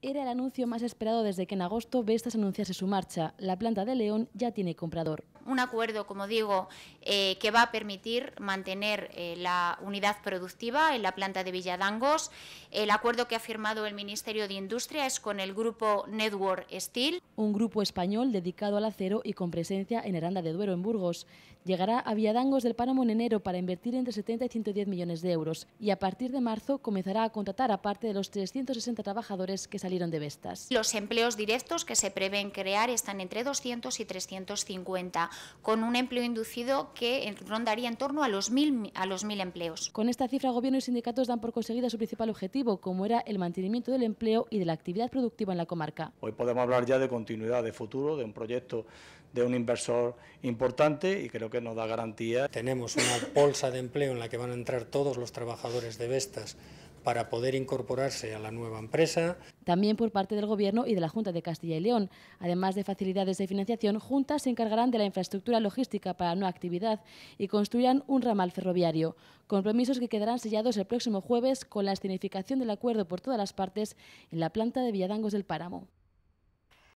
Era el anuncio más esperado desde que en agosto Vestas anunciase su marcha. La planta de León ya tiene comprador un acuerdo, como digo, eh, que va a permitir mantener eh, la unidad productiva en la planta de Villadangos. El acuerdo que ha firmado el Ministerio de Industria es con el grupo Network Steel. Un grupo español dedicado al acero y con presencia en Heranda de Duero, en Burgos. Llegará a Villadangos del Páramo en enero para invertir entre 70 y 110 millones de euros y a partir de marzo comenzará a contratar a parte de los 360 trabajadores que salieron de Vestas. Los empleos directos que se prevén crear están entre 200 y 350 con un empleo inducido que rondaría en torno a los mil, a los mil empleos. Con esta cifra, Gobierno y sindicatos dan por conseguida su principal objetivo, como era el mantenimiento del empleo y de la actividad productiva en la comarca. Hoy podemos hablar ya de continuidad, de futuro, de un proyecto de un inversor importante y creo que nos da garantía. Tenemos una bolsa de empleo en la que van a entrar todos los trabajadores de Vestas para poder incorporarse a la nueva empresa. También por parte del Gobierno y de la Junta de Castilla y León. Además de facilidades de financiación, juntas se encargarán de la infraestructura logística para la nueva actividad y construirán un ramal ferroviario. Compromisos que quedarán sellados el próximo jueves con la escenificación del acuerdo por todas las partes en la planta de Villadangos del Páramo.